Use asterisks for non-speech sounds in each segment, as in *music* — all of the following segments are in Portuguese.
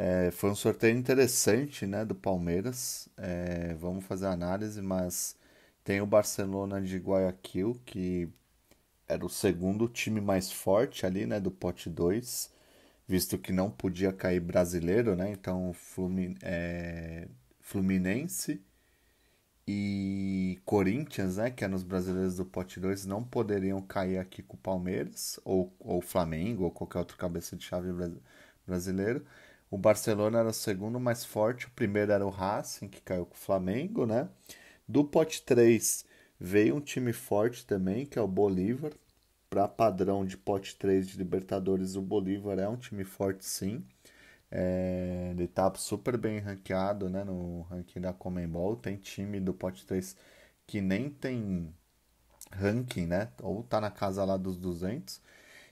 É, foi um sorteio interessante né, do Palmeiras. É, vamos fazer a análise, mas tem o Barcelona de Guayaquil, que era o segundo time mais forte ali né, do pote 2, visto que não podia cair brasileiro, né? Então Flumin é, Fluminense e Corinthians, né, que eram os brasileiros do pote 2, não poderiam cair aqui com o Palmeiras, ou, ou Flamengo, ou qualquer outro cabeça de chave brasileiro. O Barcelona era o segundo mais forte, o primeiro era o Racing, que caiu com o Flamengo, né? Do pote 3 veio um time forte também, que é o Bolívar. Para padrão de pote 3 de Libertadores, o Bolívar é um time forte sim. É, ele tá super bem ranqueado né, no ranking da Comembol. Tem time do pote 3 que nem tem ranking, né? Ou tá na casa lá dos 200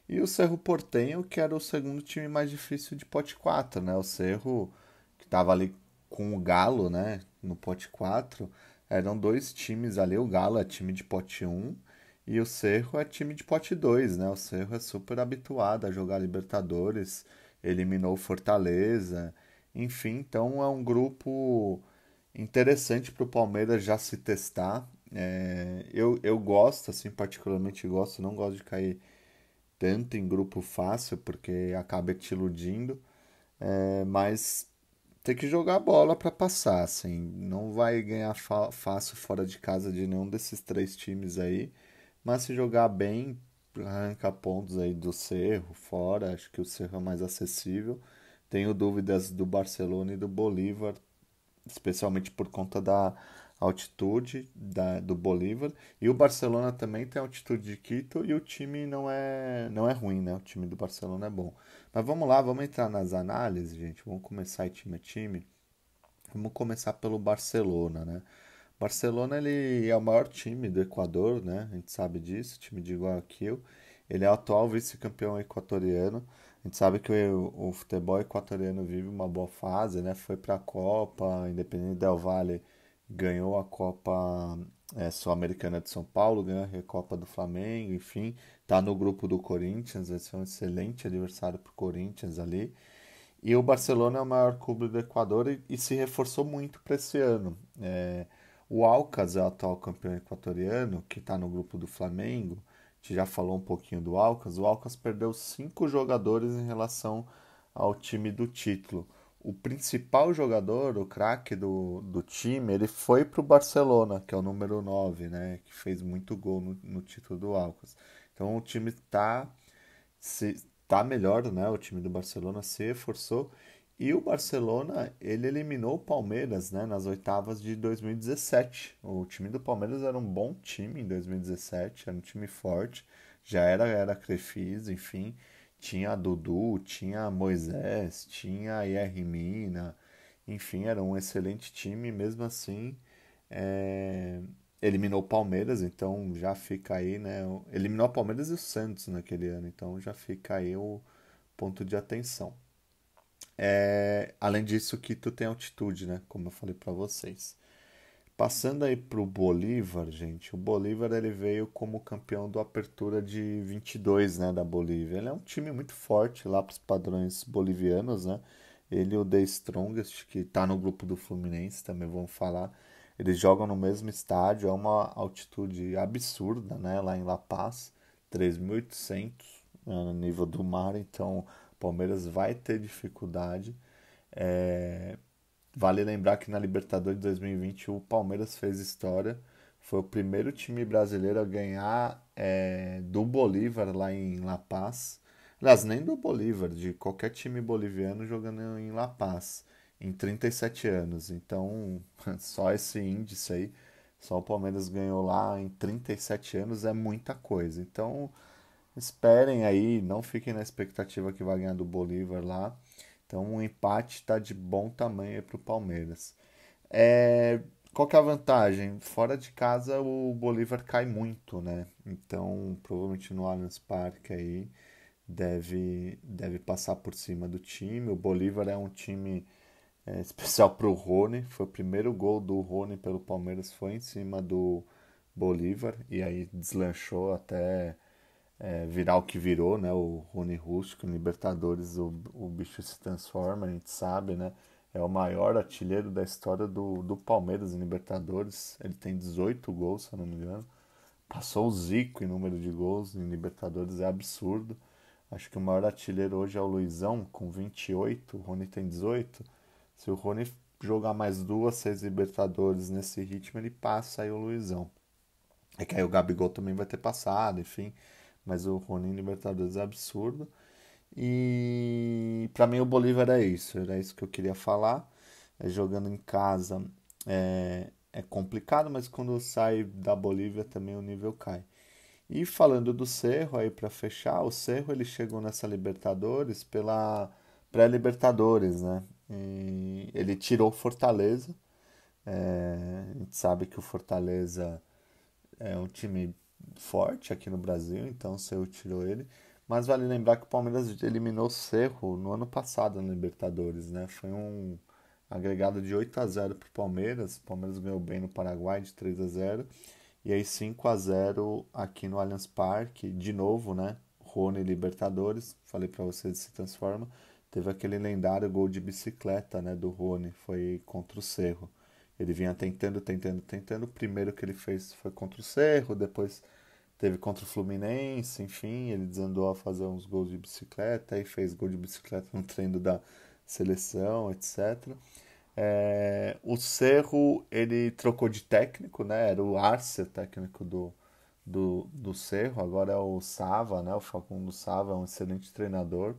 e o Cerro Portenho, que era o segundo time mais difícil de pote 4, né? O Cerro, que estava ali com o Galo, né? No pote 4, eram dois times ali. O Galo é time de pote 1 e o Cerro é time de pote 2, né? O Cerro é super habituado a jogar Libertadores, eliminou o Fortaleza, enfim. Então é um grupo interessante para o Palmeiras já se testar. É, eu, eu gosto, assim, particularmente gosto, não gosto de cair tanto em grupo fácil, porque acaba te iludindo, é, mas tem que jogar bola para passar, assim, não vai ganhar fácil fora de casa de nenhum desses três times aí, mas se jogar bem, arrancar pontos aí do Cerro, fora, acho que o Cerro é mais acessível, tenho dúvidas do Barcelona e do Bolívar, especialmente por conta da altitude da, do Bolívar. E o Barcelona também tem altitude de Quito e o time não é, não é ruim, né? O time do Barcelona é bom. Mas vamos lá, vamos entrar nas análises, gente. Vamos começar time a time. Vamos começar pelo Barcelona, né? Barcelona ele é o maior time do Equador, né? A gente sabe disso, time de Guayaquil. Ele é o atual vice-campeão equatoriano. A gente sabe que o, o futebol equatoriano vive uma boa fase, né? Foi para a Copa, Independente Del Valle ganhou a Copa é, Sul-Americana de São Paulo, ganhou a Recopa do Flamengo, enfim, está no grupo do Corinthians, vai ser um excelente adversário para o Corinthians ali. E o Barcelona é o maior clube do Equador e, e se reforçou muito para esse ano. É, o Alcas é o atual campeão equatoriano, que está no grupo do Flamengo. A gente já falou um pouquinho do Alcas. O Alcas perdeu cinco jogadores em relação ao time do título o principal jogador, o craque do, do time, ele foi para o Barcelona, que é o número 9, né? Que fez muito gol no, no título do Alcas. Então o time tá, se, tá melhor, né? O time do Barcelona se reforçou. E o Barcelona, ele eliminou o Palmeiras, né? Nas oitavas de 2017. O time do Palmeiras era um bom time em 2017, era um time forte. Já era, era Crefis, enfim tinha Dudu, tinha Moisés, tinha a IR Mina, enfim, era um excelente time, mesmo assim é, eliminou o Palmeiras, então já fica aí, né? Eliminou o Palmeiras e o Santos naquele ano, então já fica aí o ponto de atenção. É, além disso, que tu tem altitude, né? Como eu falei para vocês. Passando aí para o Bolívar, gente, o Bolívar ele veio como campeão do Apertura de 22, né, da Bolívia. Ele é um time muito forte lá para os padrões bolivianos, né? Ele e o The Strongest, que está no grupo do Fluminense, também vamos falar. Eles jogam no mesmo estádio, é uma altitude absurda, né, lá em La Paz, 3.800 né, no nível do mar, então o Palmeiras vai ter dificuldade. É, Vale lembrar que na Libertadores de 2020 o Palmeiras fez história. Foi o primeiro time brasileiro a ganhar é, do Bolívar lá em La Paz. Aliás, nem do Bolívar, de qualquer time boliviano jogando em La Paz, em 37 anos. Então, *laughs* só esse índice aí, só o Palmeiras ganhou lá em 37 anos é muita coisa. Então, esperem aí, não fiquem na expectativa que vai ganhar do Bolívar lá. Então um empate está de bom tamanho para o Palmeiras. É, qual que é a vantagem? Fora de casa o Bolívar cai muito, né? Então provavelmente no Allianz Parque aí deve, deve passar por cima do time. O Bolívar é um time é, *laughs* especial para o Rony. Foi o primeiro gol do Rony pelo Palmeiras, foi em cima do Bolívar e aí deslanchou até é, virar o que virou, né? O Rony Rústico, Libertadores, o, o bicho se transforma, a gente sabe, né? É o maior artilheiro da história do, do Palmeiras em Libertadores. Ele tem 18 gols, se eu não me engano. Passou o Zico em número de gols em Libertadores, é absurdo. Acho que o maior artilheiro hoje é o Luizão, com 28. O Rony tem 18. Se o Rony jogar mais duas, seis Libertadores nesse ritmo, ele passa aí o Luizão. É que aí o Gabigol também vai ter passado, enfim mas o Ronin Libertadores é absurdo. E para mim o Bolívar é isso, era isso que eu queria falar. É, jogando em casa é, é complicado, mas quando sai da Bolívia também o nível cai. E falando do Cerro aí para fechar, o Cerro ele chegou nessa Libertadores pela pré-Libertadores, né? E ele tirou o Fortaleza. É, a gente sabe que o Fortaleza é um time forte aqui no Brasil, então o Cerro tirou ele. Mas vale lembrar que o Palmeiras eliminou o Cerro no ano passado na Libertadores, né? Foi um agregado de 8 a 0 para o Palmeiras. O Palmeiras ganhou bem no Paraguai de 3 a 0 e aí 5 a 0 aqui no Allianz Parque, de novo, né? Rony Libertadores, falei para vocês se transforma. Teve aquele lendário gol de bicicleta, né, do Rony, foi contra o Cerro. Ele vinha tentando, tentando, tentando. O primeiro que ele fez foi contra o Cerro, depois teve contra o Fluminense, enfim, ele desandou a fazer uns gols de bicicleta e fez gol de bicicleta no treino da seleção, etc. É, o Cerro, ele trocou de técnico, né? Era o Arce, o técnico do, do, do Cerro, agora é o Sava, né? O Facundo Sava é um excelente treinador.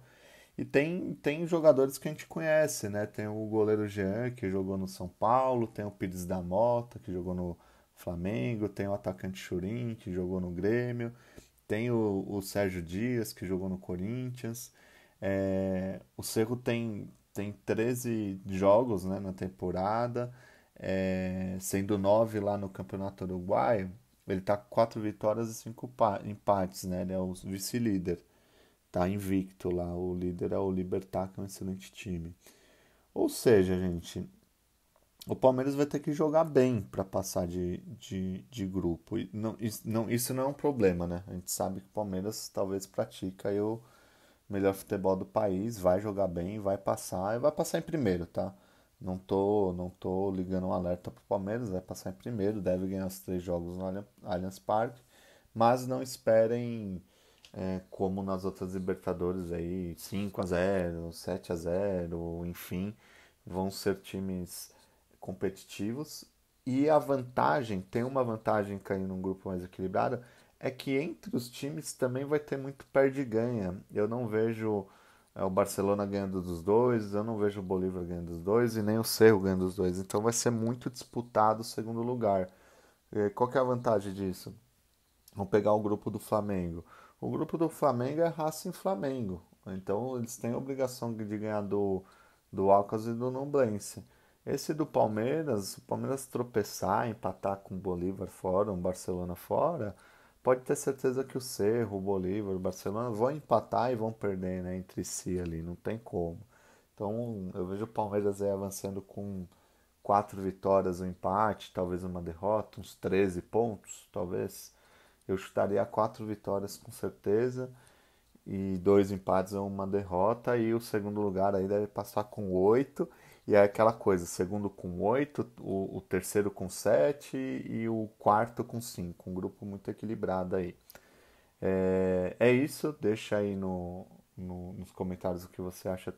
E tem, tem jogadores que a gente conhece, né? Tem o goleiro Jean, que jogou no São Paulo, tem o Pires da Mota, que jogou no Flamengo, tem o atacante Churin, que jogou no Grêmio, tem o, o Sérgio Dias, que jogou no Corinthians. É, o Cerro tem, tem 13 jogos né, na temporada, é, sendo 9 lá no Campeonato Uruguaio. Ele está com 4 vitórias e 5 empates, né? Ele é o vice-líder. Tá invicto lá. O líder é o Libertar, que é um excelente time. Ou seja, gente, o Palmeiras vai ter que jogar bem para passar de, de, de grupo. E não, isso, não, isso não é um problema, né? A gente sabe que o Palmeiras talvez pratica o melhor futebol do país, vai jogar bem, vai passar, e vai passar em primeiro, tá? Não tô, não tô ligando um alerta pro Palmeiras, vai passar em primeiro, deve ganhar os três jogos no Allianz Parque, mas não esperem é, como nas outras Libertadores aí, 5 a 0 7 a 0 enfim, vão ser times competitivos. E a vantagem, tem uma vantagem cair num grupo mais equilibrado, é que entre os times também vai ter muito perde ganha. Eu não vejo é, o Barcelona ganhando dos dois, eu não vejo o Bolívar ganhando dos dois e nem o Cerro ganhando dos dois. Então vai ser muito disputado o segundo lugar. E é, qual que é a vantagem disso? Vamos pegar o grupo do Flamengo. O grupo do Flamengo é Racing Flamengo. Então eles têm a obrigação de ganhar do, do Alcas e do Nublense. Esse do Palmeiras, o Palmeiras tropeçar, empatar com o Bolívar fora, um Barcelona fora, pode ter certeza que o Cerro, o Bolívar, o Barcelona vão empatar e vão perder né, entre si ali, não tem como. Então eu vejo o Palmeiras aí avançando com quatro vitórias, um empate, talvez uma derrota, uns 13 pontos, talvez eu chutaria quatro vitórias com certeza e dois empates ou uma derrota e o segundo lugar aí deve é passar com oito e é aquela coisa o segundo com oito o, o, terceiro com sete e o quarto com cinco um grupo muito equilibrado aí é, é isso deixa aí no, no nos comentários o que você acha